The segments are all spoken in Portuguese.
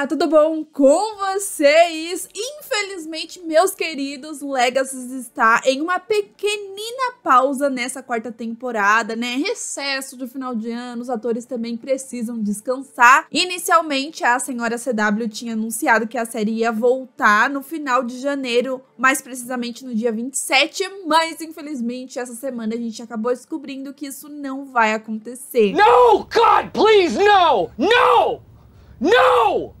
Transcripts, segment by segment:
Olá, tudo bom com vocês? Infelizmente, meus queridos, Legacies está em uma pequenina pausa nessa quarta temporada, né? Recesso de final de ano, os atores também precisam descansar. Inicialmente, a senhora CW tinha anunciado que a série ia voltar no final de janeiro, mais precisamente no dia 27, mas infelizmente essa semana a gente acabou descobrindo que isso não vai acontecer. No God, please, no, no, No!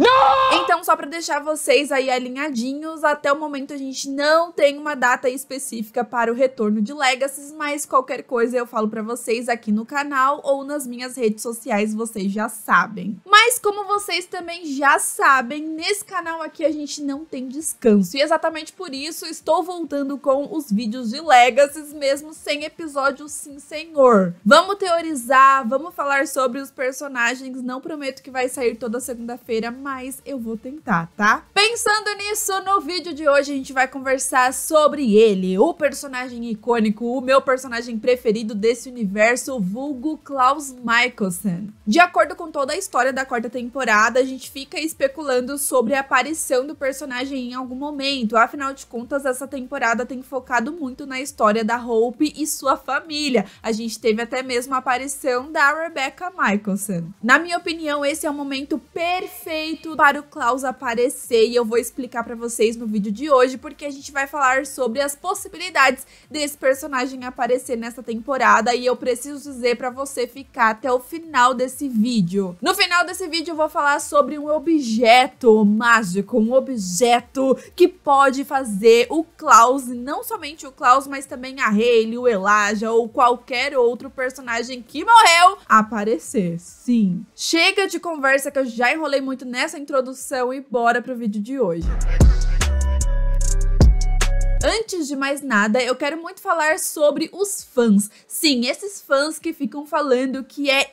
Não! Então, só para deixar vocês aí alinhadinhos, até o momento a gente não tem uma data específica para o retorno de Legacies, mas qualquer coisa eu falo para vocês aqui no canal ou nas minhas redes sociais, vocês já sabem. Mas mas como vocês também já sabem, nesse canal aqui a gente não tem descanso. E exatamente por isso estou voltando com os vídeos de Legacies, mesmo sem episódio sim senhor. Vamos teorizar, vamos falar sobre os personagens. Não prometo que vai sair toda segunda-feira, mas eu vou tentar, tá? Pensando nisso, no vídeo de hoje a gente vai conversar sobre ele, o personagem icônico, o meu personagem preferido desse universo, vulgo Klaus Michelsen. De acordo com toda a história da quarta temporada, a gente fica especulando sobre a aparição do personagem em algum momento. Afinal de contas, essa temporada tem focado muito na história da Hope e sua família. A gente teve até mesmo a aparição da Rebecca Michelson. Na minha opinião, esse é o momento perfeito para o Klaus aparecer e eu vou explicar para vocês no vídeo de hoje, porque a gente vai falar sobre as possibilidades desse personagem aparecer nessa temporada e eu preciso dizer para você ficar até o final desse vídeo. No final desse nesse vídeo eu vou falar sobre um objeto mágico, um objeto que pode fazer o Klaus, não somente o Klaus, mas também a Hayley, o Elijah ou qualquer outro personagem que morreu aparecer. Sim. Chega de conversa que eu já enrolei muito nessa introdução e bora pro vídeo de hoje. Antes de mais nada, eu quero muito falar sobre os fãs. Sim, esses fãs que ficam falando que é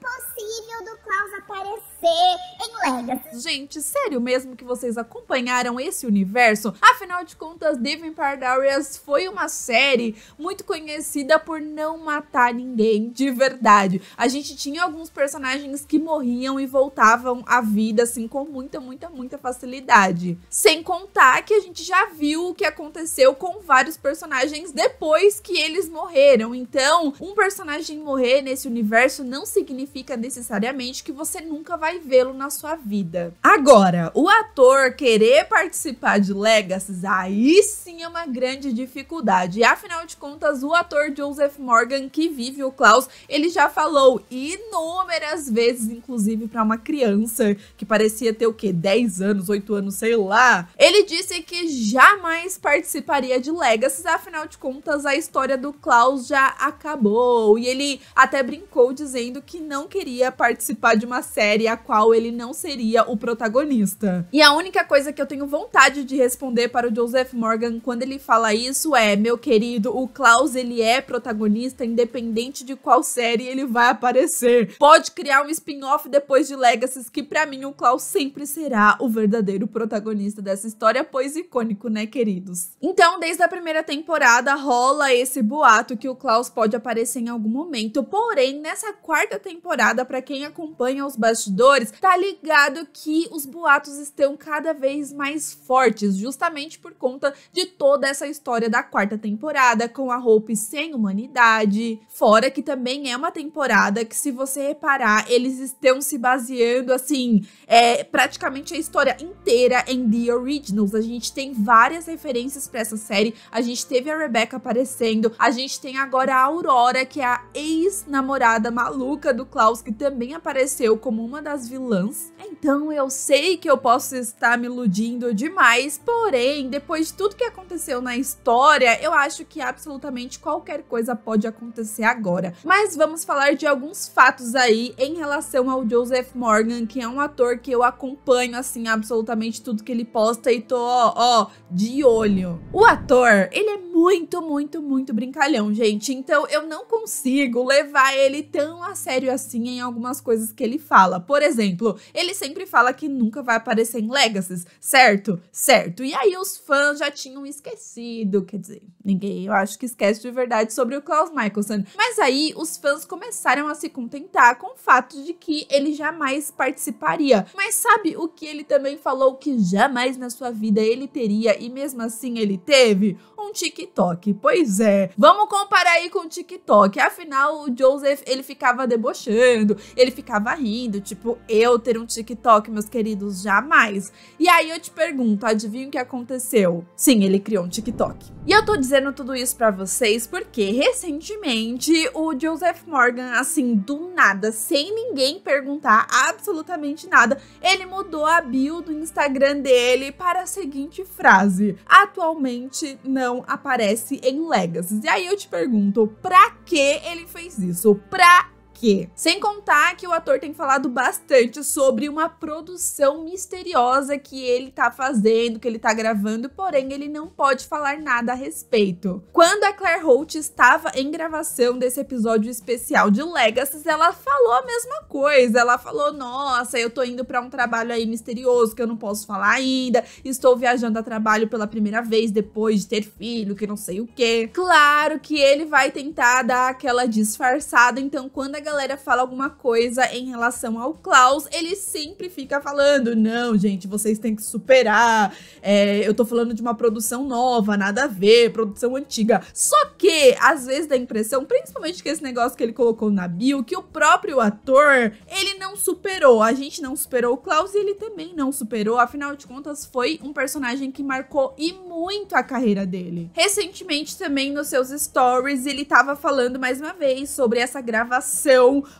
impossível do Klaus aparecer em Legacy. Gente, sério mesmo que vocês acompanharam esse universo? Afinal de contas, Devin Pardarius foi uma série muito conhecida por não matar ninguém de verdade. A gente tinha alguns personagens que morriam e voltavam à vida, assim, com muita, muita, muita facilidade. Sem contar que a gente já viu o que aconteceu com vários personagens depois que eles morreram. Então, um personagem morrer nesse universo não significa necessariamente que você nunca vai vai vê-lo na sua vida. Agora, o ator querer participar de Legacies, aí sim é uma grande dificuldade. E, afinal de contas, o ator Joseph Morgan, que vive o Klaus, ele já falou inúmeras vezes, inclusive para uma criança que parecia ter o quê? 10 anos, 8 anos, sei lá. Ele disse que jamais participaria de Legacies, afinal de contas, a história do Klaus já acabou. E ele até brincou dizendo que não queria participar de uma série a qual ele não seria o protagonista. E a única coisa que eu tenho vontade de responder para o Joseph Morgan quando ele fala isso é: meu querido, o Klaus ele é protagonista independente de qual série ele vai aparecer. Pode criar um spin-off depois de Legacies que para mim o Klaus sempre será o verdadeiro protagonista dessa história, pois icônico, né, queridos? Então, desde a primeira temporada rola esse boato que o Klaus pode aparecer em algum momento. Porém, nessa quarta temporada, para quem acompanha os bastidores tá ligado que os boatos estão cada vez mais fortes, justamente por conta de toda essa história da quarta temporada com a roupa sem humanidade. Fora que também é uma temporada que, se você reparar, eles estão se baseando assim, é praticamente a história inteira em The Originals. A gente tem várias referências para essa série. A gente teve a Rebecca aparecendo, a gente tem agora a Aurora, que é a ex-namorada maluca do Klaus, que também apareceu como uma das as vilãs. Então eu sei que eu posso estar me iludindo demais, porém, depois de tudo que aconteceu na história, eu acho que absolutamente qualquer coisa pode acontecer agora. Mas vamos falar de alguns fatos aí em relação ao Joseph Morgan, que é um ator que eu acompanho assim absolutamente tudo que ele posta e tô ó, ó de olho. O ator, ele é muito, muito, muito brincalhão, gente. Então eu não consigo levar ele tão a sério assim em algumas coisas que ele fala. Por exemplo, ele sempre fala que nunca vai aparecer em Legacies, certo? Certo. E aí os fãs já tinham esquecido, quer dizer, ninguém, eu acho que esquece de verdade sobre o Klaus Michelson. Mas aí os fãs começaram a se contentar com o fato de que ele jamais participaria. Mas sabe o que ele também falou que jamais na sua vida ele teria e mesmo assim ele teve? Um TikTok. Pois é. Vamos comparar aí com o TikTok. Afinal, o Joseph, ele ficava debochando, ele ficava rindo, tipo, eu ter um TikTok, meus queridos, jamais. E aí eu te pergunto, adivinha o que aconteceu? Sim, ele criou um TikTok. E eu tô dizendo tudo isso para vocês porque recentemente o Joseph Morgan, assim, do nada, sem ninguém perguntar absolutamente nada, ele mudou a bio do Instagram dele para a seguinte frase: Atualmente não aparece em Legacies. E aí eu te pergunto, pra que ele fez isso? Pra quê? Sem contar que o ator tem falado bastante sobre uma produção misteriosa que ele tá fazendo, que ele tá gravando, porém ele não pode falar nada a respeito. Quando a Claire Holt estava em gravação desse episódio especial de Legacies, ela falou a mesma coisa. Ela falou: "Nossa, eu tô indo para um trabalho aí misterioso que eu não posso falar ainda. Estou viajando a trabalho pela primeira vez depois de ter filho, que não sei o quê". Claro que ele vai tentar dar aquela disfarçada, então quando a galera fala alguma coisa em relação ao Klaus, ele sempre fica falando: não, gente, vocês têm que superar. É, eu tô falando de uma produção nova, nada a ver, produção antiga. Só que, às vezes, dá a impressão, principalmente que esse negócio que ele colocou na bio, que o próprio ator, ele não superou. A gente não superou o Klaus e ele também não superou. Afinal de contas, foi um personagem que marcou e muito a carreira dele. Recentemente, também nos seus stories, ele tava falando mais uma vez sobre essa gravação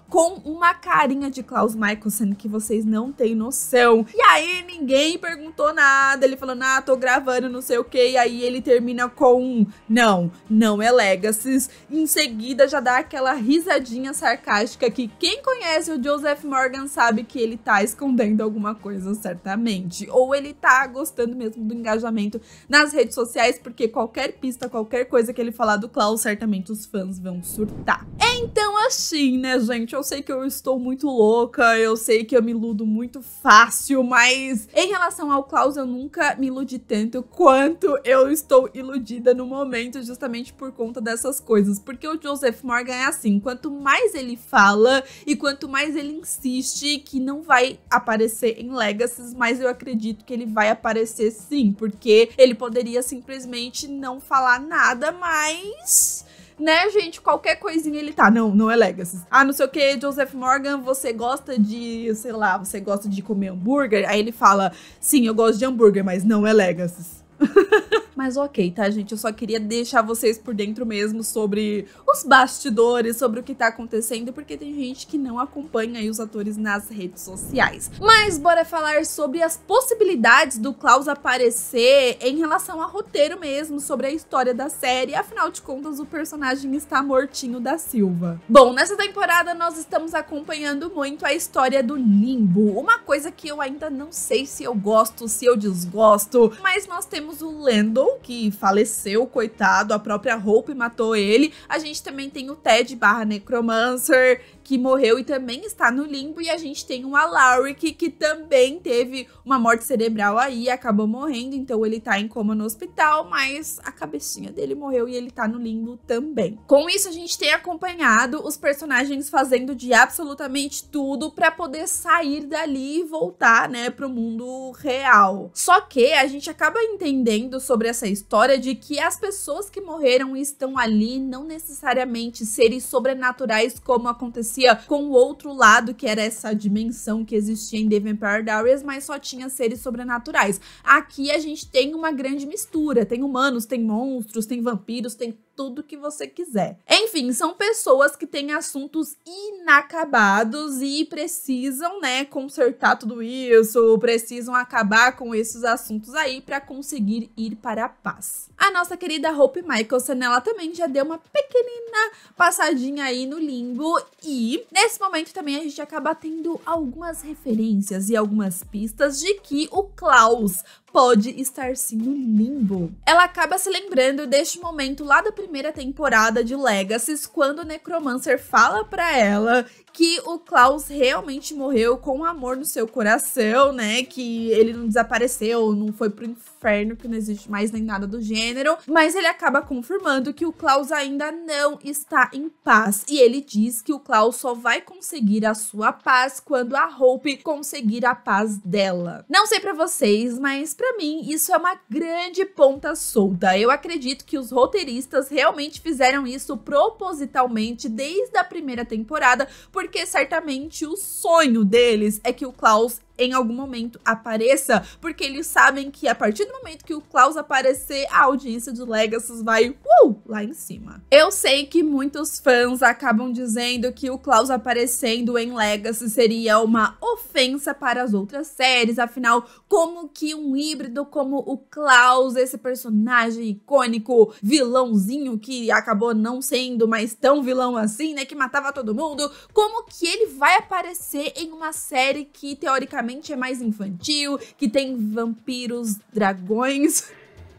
com uma carinha de Klaus Michelson que vocês não têm noção. E aí ninguém perguntou nada, ele falando, ah, tô gravando, não sei o que, e aí ele termina com um, não, não é Legacies. Em seguida já dá aquela risadinha sarcástica que quem conhece o Joseph Morgan sabe que ele tá escondendo alguma coisa, certamente. Ou ele tá gostando mesmo do engajamento nas redes sociais, porque qualquer pista, qualquer coisa que ele falar do Klaus, certamente os fãs vão surtar. Então a assim, China né, gente? Eu sei que eu estou muito louca, eu sei que eu me iludo muito fácil, mas em relação ao Klaus, eu nunca me iludi tanto quanto eu estou iludida no momento, justamente por conta dessas coisas. Porque o Joseph Morgan é assim: quanto mais ele fala e quanto mais ele insiste que não vai aparecer em Legacies, mais eu acredito que ele vai aparecer sim, porque ele poderia simplesmente não falar nada, mas né, gente? Qualquer coisinha ele tá. Não, não é Legacy. Ah, não sei o que, Joseph Morgan, você gosta de, sei lá, você gosta de comer hambúrguer? Aí ele fala: sim, eu gosto de hambúrguer, mas não é Legacy. Mas ok, tá, gente? Eu só queria deixar vocês por dentro mesmo sobre os bastidores, sobre o que tá acontecendo, porque tem gente que não acompanha os atores nas redes sociais. Mas bora falar sobre as possibilidades do Klaus aparecer em relação a roteiro mesmo, sobre a história da série. Afinal de contas, o personagem está mortinho da Silva. Bom, nessa temporada nós estamos acompanhando muito a história do Limbo. Uma coisa que eu ainda não sei se eu gosto, se eu desgosto, mas nós temos o Lando que faleceu, coitado, a própria roupa matou ele. A gente também tem o Ted barra Necromancer, que morreu e também está no limbo. E a gente tem um Alaric, que também teve uma morte cerebral aí, acabou morrendo, então ele tá em coma no hospital, mas a cabecinha dele morreu e ele tá no limbo também. Com isso, a gente tem acompanhado os personagens fazendo de absolutamente tudo para poder sair dali e voltar, né, pro mundo real. Só que a gente acaba entendendo sobre essa história de que as pessoas que morreram estão ali não necessariamente seres sobrenaturais como acontecia parecia com o outro lado, que era essa dimensão que existia em The Vampire Diaries, mas só tinha seres sobrenaturais. Aqui a gente tem uma grande mistura, tem humanos, tem monstros, tem vampiros, tem tudo que você quiser. Enfim, são pessoas que têm assuntos inacabados e precisam, né, consertar tudo isso, precisam acabar com esses assuntos aí para conseguir ir para a paz. A nossa querida Hope Michaelson ela também já deu uma pequenina passadinha aí no limbo e nesse momento também a gente acaba tendo algumas referências e algumas pistas de que o Klaus pode estar sim no limbo. Ela acaba se lembrando deste momento lá da primeira temporada de Legacies, quando o Necromancer fala para ela que o Klaus realmente morreu com amor no seu coração, né? Que ele não desapareceu, não foi pro inferno inferno, que não existe mais nem nada do gênero. Mas ele acaba confirmando que o Klaus ainda não está em paz. E ele diz que o Klaus só vai conseguir a sua paz quando a Hope conseguir a paz dela. Não sei para vocês, mas para mim isso é uma grande ponta solta. Eu acredito que os roteiristas realmente fizeram isso propositalmente desde a primeira temporada, porque certamente o sonho deles é que o Klaus em algum momento apareça, porque eles sabem que a partir do momento que o Klaus aparecer, a audiência do Legacy vai uh, lá em cima. Eu sei que muitos fãs acabam dizendo que o Klaus aparecendo em Legacy seria uma ofensa para as outras séries, afinal, como que um híbrido como o Klaus, esse personagem icônico, vilãozinho que acabou não sendo mais tão vilão assim, né, que matava todo mundo, como que ele vai aparecer em uma série que teoricamente teoricamente é mais infantil, que tem vampiros, dragões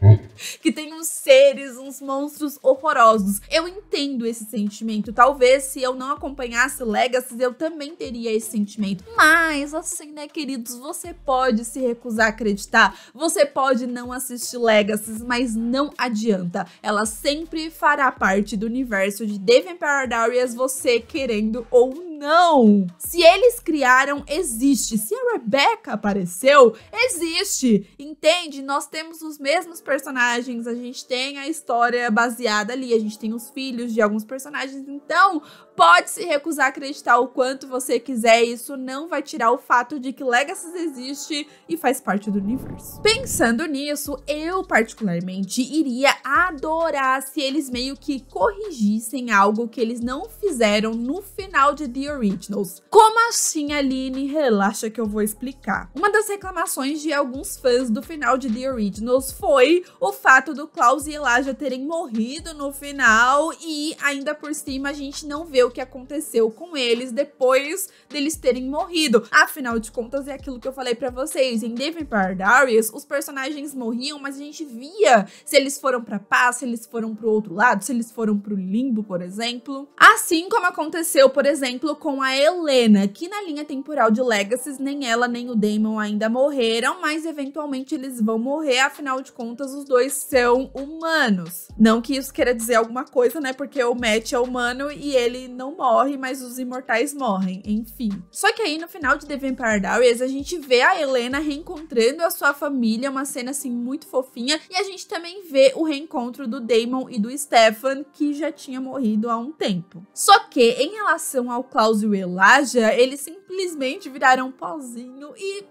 hum. que tem uns seres, uns monstros horrorosos. Eu entendo esse sentimento. Talvez se eu não acompanhasse Legacy, eu também teria esse sentimento. Mas assim, né, queridos, você pode se recusar a acreditar, você pode não assistir Legacy, mas não adianta. Ela sempre fará parte do universo de The Vampire Diaries, você querendo ou não não! Se eles criaram, existe. Se a Rebecca apareceu, existe. Entende? Nós temos os mesmos personagens, a gente tem a história baseada ali, a gente tem os filhos de alguns personagens. Então, pode se recusar a acreditar o quanto você quiser, isso não vai tirar o fato de que Legacies existe e faz parte do universo. Pensando nisso, eu particularmente iria adorar se eles meio que corrigissem algo que eles não fizeram no final de The Originals. Como assim, Aline? Relaxa que eu vou explicar. Uma das reclamações de alguns fãs do final de The Originals foi o fato do Klaus e Elijah terem morrido no final e ainda por cima a gente não vê entender o que aconteceu com eles depois deles terem morrido. Afinal de contas, é aquilo que eu falei para vocês. Em Devin Darius, os personagens morriam, mas a gente via se eles foram pra paz, se eles foram pro outro lado, se eles foram pro limbo, por exemplo. Assim como aconteceu, por exemplo, com a Helena, que na linha temporal de Legacies, nem ela nem o Damon ainda morreram, mas eventualmente eles vão morrer, afinal de contas, os dois são humanos. Não que isso queira dizer alguma coisa, né? Porque o Matt é humano e ele não morre, mas os imortais morrem, enfim. Só que aí no final de The Vampire Diaries a gente vê a Helena reencontrando a sua família, uma cena assim muito fofinha, e a gente também vê o reencontro do Damon e do Stefan, que já tinha morrido há um tempo. Só que em relação ao Klaus e o Elijah, eles simplesmente viraram um pozinho e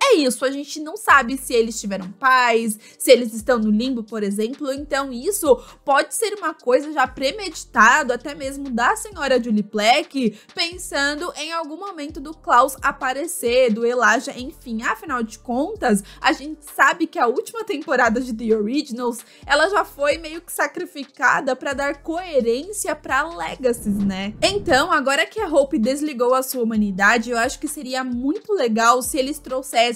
é isso, a gente não sabe se eles tiveram pais, se eles estão no limbo, por exemplo, então isso pode ser uma coisa já premeditado, até mesmo da senhora Julie Plec, pensando em algum momento do Klaus aparecer, do Elijah, enfim, afinal de contas, a gente sabe que a última temporada de The Originals, ela já foi meio que sacrificada para dar coerência para Legacies, né? Então, agora que a Hope desligou a sua humanidade, eu acho que seria muito legal se eles trouxessem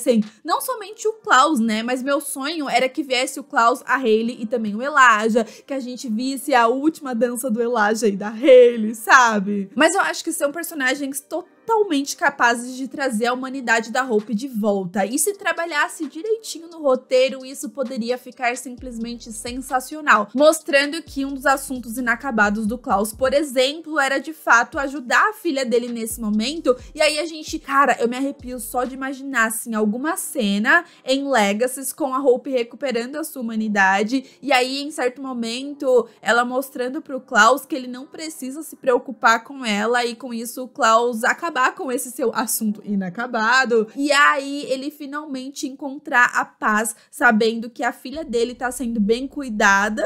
não somente o Klaus, né? Mas meu sonho era que viesse o Klaus, a Hayley e também o Elijah, que a gente visse a última dança do Elijah e da Hayley, sabe? Mas eu acho que são personagens totalmente totalmente capazes de trazer a humanidade da Hope de volta. E se trabalhasse direitinho no roteiro, isso poderia ficar simplesmente sensacional, mostrando que um dos assuntos inacabados do Klaus, por exemplo, era de fato ajudar a filha dele nesse momento. E aí a gente, cara, eu me arrepio só de imaginar assim alguma cena em Legacies com a Hope recuperando a sua humanidade e aí em certo momento ela mostrando pro Klaus que ele não precisa se preocupar com ela e com isso o Klaus acaba acabar com esse seu assunto inacabado. E aí ele finalmente encontrar a paz, sabendo que a filha dele tá sendo bem cuidada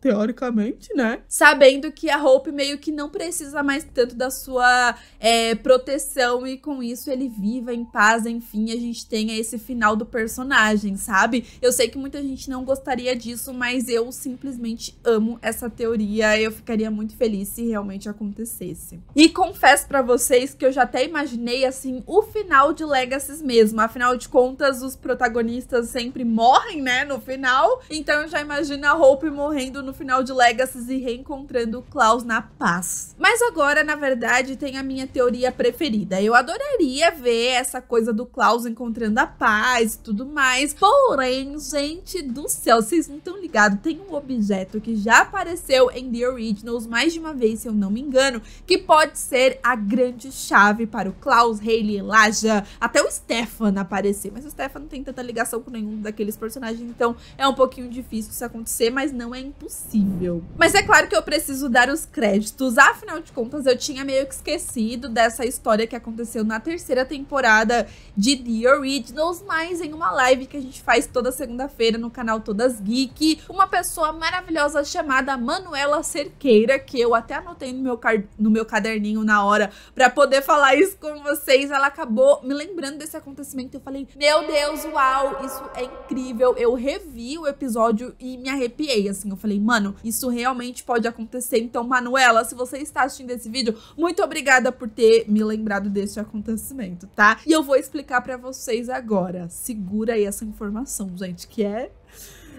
teoricamente, né? Sabendo que a Hope meio que não precisa mais tanto da sua é, proteção e com isso ele viva em paz, enfim, a gente tenha esse final do personagem, sabe? Eu sei que muita gente não gostaria disso, mas eu simplesmente amo essa teoria, eu ficaria muito feliz se realmente acontecesse. E confesso para vocês que eu já até imaginei assim o final de Legacies mesmo, afinal de contas os protagonistas sempre morrem, né, no final, então eu já imagino a Hope morrendo no final de Legacy e reencontrando o Klaus na paz. Mas agora, na verdade, tem a minha teoria preferida. Eu adoraria ver essa coisa do Klaus encontrando a paz e tudo mais. Porém, gente do céu, vocês não estão ligados. Tem um objeto que já apareceu em The Originals mais de uma vez, se eu não me engano, que pode ser a grande chave para o Klaus, Haley, Elijah, até o Stefan aparecer. Mas o Stefan não tem tanta ligação com nenhum daqueles personagens, então é um pouquinho difícil isso acontecer, mas não é impossível possível. Mas é claro que eu preciso dar os créditos. Afinal de contas, eu tinha meio que esquecido dessa história que aconteceu na terceira temporada de The Originals, mas em uma live que a gente faz toda segunda-feira no canal Todas Geek, uma pessoa maravilhosa chamada Manuela Cerqueira, que eu até anotei no meu, no meu caderninho na hora para poder falar isso com vocês, ela acabou me lembrando desse acontecimento. Eu falei, meu Deus, uau, isso é incrível. Eu revi o episódio e me arrepiei, assim. Eu falei, Mano, isso realmente pode acontecer. Então, Manuela, se você está assistindo esse vídeo, muito obrigada por ter me lembrado desse acontecimento, tá? E eu vou explicar para vocês agora. Segura aí essa informação, gente, que é.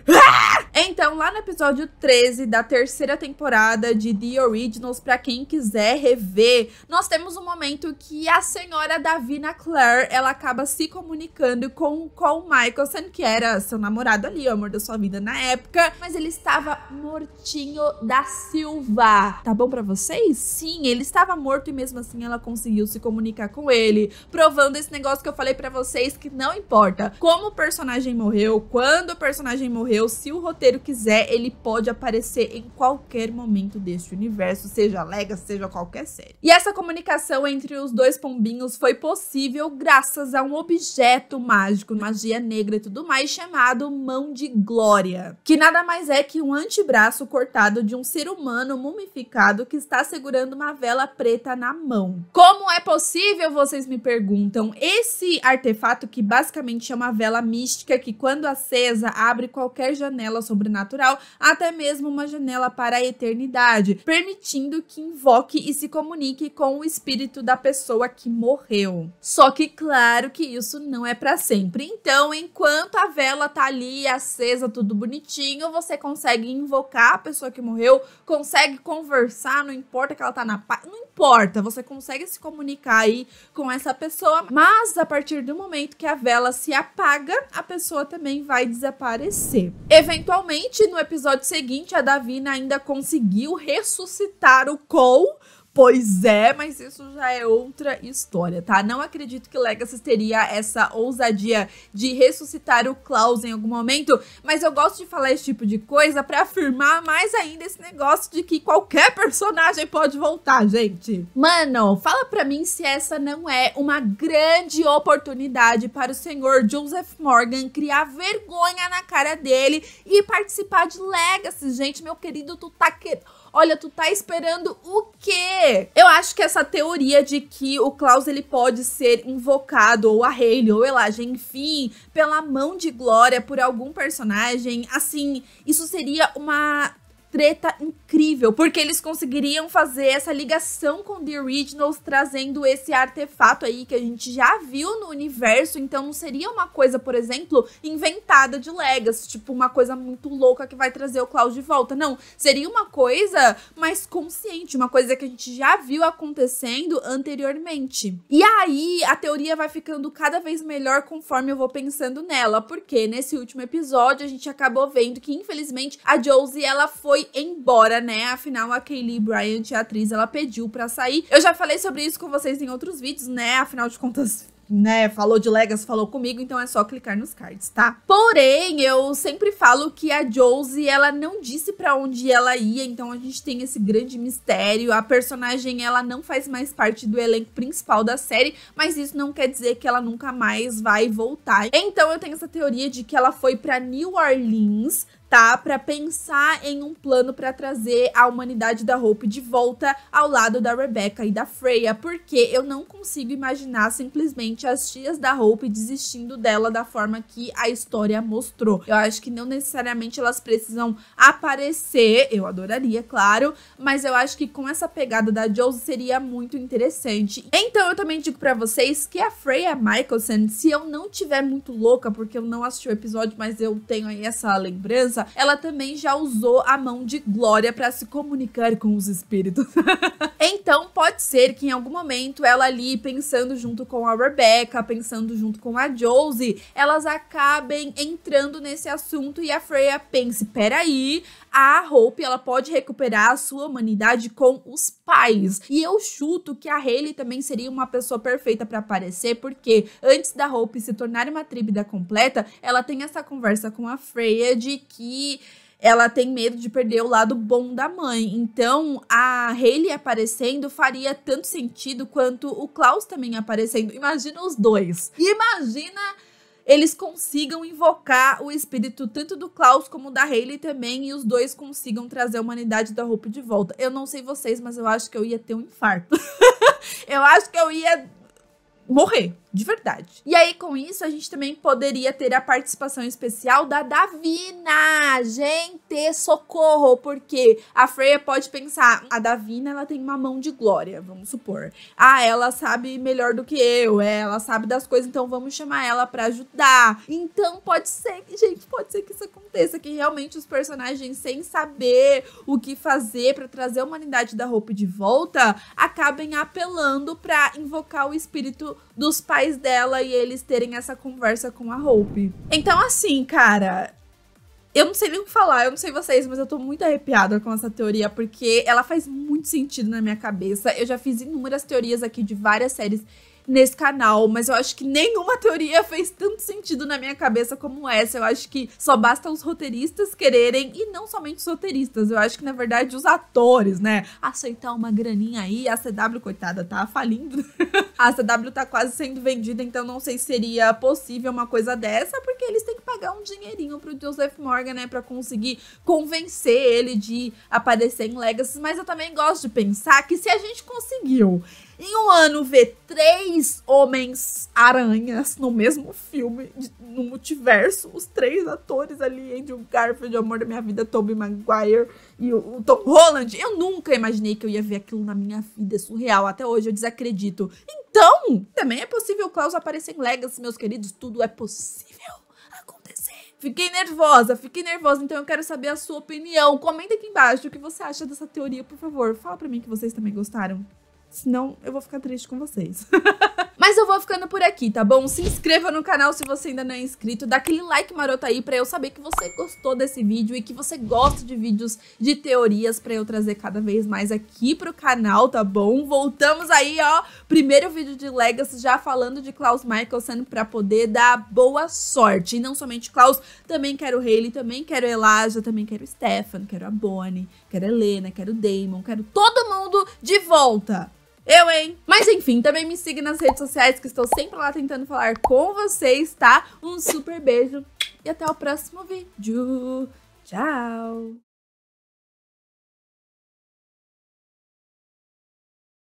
Ah! Então, lá no episódio 13 da terceira temporada de The Originals, para quem quiser rever, nós temos um momento que a senhora Davina Claire ela acaba se comunicando com, com o Michaelson, que era seu namorado ali, o amor da sua vida na época, mas ele estava mortinho da Silva. Tá bom para vocês? Sim, ele estava morto e mesmo assim ela conseguiu se comunicar com ele, provando esse negócio que eu falei para vocês que não importa como o personagem morreu, quando o personagem morreu, se o roteiro quiser, ele pode aparecer em qualquer momento deste universo, seja Lega, seja qualquer série. E essa comunicação entre os dois pombinhos foi possível graças a um objeto mágico, magia negra e tudo mais, chamado Mão de Glória, que nada mais é que um antebraço cortado de um ser humano mumificado que está segurando uma vela preta na mão. Como é possível, vocês me perguntam? Esse artefato que basicamente é uma vela mística que quando acesa abre qualquer janela sobre sobrenatural, até mesmo uma janela para a eternidade, permitindo que invoque e se comunique com o espírito da pessoa que morreu. Só que claro que isso não é para sempre. Então, enquanto a vela tá ali acesa, tudo bonitinho, você consegue invocar a pessoa que morreu, consegue conversar, não importa que ela tá na paz, importa, você consegue se comunicar aí com essa pessoa, mas a partir do momento que a vela se apaga, a pessoa também vai desaparecer. Eventualmente, no episódio seguinte, a Davina ainda conseguiu ressuscitar o Cole Pois é, mas isso já é outra história, tá? Não acredito que Legacy teria essa ousadia de ressuscitar o Klaus em algum momento, mas eu gosto de falar esse tipo de coisa para afirmar mais ainda esse negócio de que qualquer personagem pode voltar, gente. Mano, fala pra mim se essa não é uma grande oportunidade para o senhor Joseph Morgan criar vergonha na cara dele e participar de Legacy, gente. Meu querido, tu tá querendo Olha, tu tá esperando o quê? Eu acho que essa teoria de que o Klaus ele pode ser invocado, ou a Hayley, ou Elijah, enfim, pela mão de glória por algum personagem, assim, isso seria uma treta incrível, porque eles conseguiriam fazer essa ligação com The Originals, trazendo esse artefato aí que a gente já viu no universo, então não seria uma coisa, por exemplo, inventada de Legacy, tipo uma coisa muito louca que vai trazer o Cloud de volta, não, seria uma coisa mais consciente, uma coisa que a gente já viu acontecendo anteriormente. E aí, a teoria vai ficando cada vez melhor conforme eu vou pensando nela, porque nesse último episódio a gente acabou vendo que infelizmente a Josie ela foi foi embora, né? Afinal, a Kaylee Bryant, a atriz, ela pediu para sair. Eu já falei sobre isso com vocês em outros vídeos, né? Afinal de contas, né, falou de Legas, falou comigo, então é só clicar nos cards, tá? Porém, eu sempre falo que a Josie, ela não disse para onde ela ia, então a gente tem esse grande mistério. A personagem, ela não faz mais parte do elenco principal da série, mas isso não quer dizer que ela nunca mais vai voltar. Então eu tenho essa teoria de que ela foi para New Orleans tá? Para pensar em um plano para trazer a humanidade da Hope de volta ao lado da Rebecca e da Freya, porque eu não consigo imaginar simplesmente as tias da Hope desistindo dela da forma que a história mostrou. Eu acho que não necessariamente elas precisam aparecer, eu adoraria, claro, mas eu acho que com essa pegada da Jose seria muito interessante. Então eu também digo para vocês que a Freya Michelson, se eu não tiver muito louca, porque eu não assisti o episódio, mas eu tenho aí essa lembrança criança, ela também já usou a mão de Glória para se comunicar com os espíritos. então, pode ser que em algum momento ela ali pensando junto com a Rebecca, pensando junto com a Josie, elas acabem entrando nesse assunto e a Freya pense: peraí, a Hope ela pode recuperar a sua humanidade com os pais. E eu chuto que a Haley também seria uma pessoa perfeita para aparecer, porque antes da Hope se tornar uma tríbida completa, ela tem essa conversa com a Freya de que ela tem medo de perder o lado bom da mãe. Então, a Haley aparecendo faria tanto sentido quanto o Klaus também aparecendo. Imagina os dois. imagina eles consigam invocar o espírito tanto do Klaus como da Hayley também e os dois consigam trazer a humanidade da roupa de volta. Eu não sei vocês, mas eu acho que eu ia ter um infarto. eu acho que eu ia morrer, de verdade. E aí, com isso, a gente também poderia ter a participação especial da Davina. Gente, socorro, porque a Freya pode pensar, a Davina, ela tem uma mão de glória, vamos supor. Ah, ela sabe melhor do que eu, é, ela sabe das coisas, então vamos chamar ela para ajudar. Então, pode ser, gente, pode ser que isso aconteça, que realmente os personagens, sem saber o que fazer para trazer a humanidade da roupa de volta, acabem apelando para invocar o espírito dos pais dela e eles terem essa conversa com a Hope. Então, assim, cara, eu não sei nem o que falar, eu não sei vocês, mas eu tô muito arrepiada com essa teoria, porque ela faz muito sentido na minha cabeça. Eu já fiz inúmeras teorias aqui de várias séries nesse canal, mas eu acho que nenhuma teoria fez tanto sentido na minha cabeça como essa. Eu acho que só basta os roteiristas quererem, e não somente os roteiristas, eu acho que na verdade os atores, né? Aceitar ah, então uma graninha aí, a CW, coitada, tá falindo. a CW tá quase sendo vendida, então não sei se seria possível uma coisa dessa, porque eles têm que pagar um dinheirinho pro Joseph Morgan, né? Pra conseguir convencer ele de aparecer em Legacy. Mas eu também gosto de pensar que se a gente conseguiu em um ano, ver três Homens-Aranhas no mesmo filme, no multiverso, os três atores ali, Andrew Garfield, o amor da minha vida, Tobey Maguire e o Tom Holland. Eu nunca imaginei que eu ia ver aquilo na minha vida, é surreal. Até hoje eu desacredito. Então, também é possível o Klaus aparecer em Legacy, meus queridos, tudo é possível acontecer. Fiquei nervosa, fiquei nervosa, então eu quero saber a sua opinião. Comenta aqui embaixo o que você acha dessa teoria, por favor. Fala pra mim que vocês também gostaram senão eu vou ficar triste com vocês. Mas eu vou ficando por aqui, tá bom? Se inscreva no canal se você ainda não é inscrito, dá aquele like maroto aí pra eu saber que você gostou desse vídeo e que você gosta de vídeos de teorias pra eu trazer cada vez mais aqui pro canal, tá bom? Voltamos aí, ó, primeiro vídeo de Legacy já falando de Klaus Michelson pra poder dar boa sorte. E não somente Klaus, também quero Hayley, também quero Elijah, também quero Stefan, quero a Bonnie, quero a Helena, quero o Damon, quero todo mundo de volta. Eu, hein? Mas enfim, também me siga nas redes sociais que estou sempre lá tentando falar com vocês, tá? Um super beijo e até o próximo vídeo. Tchau!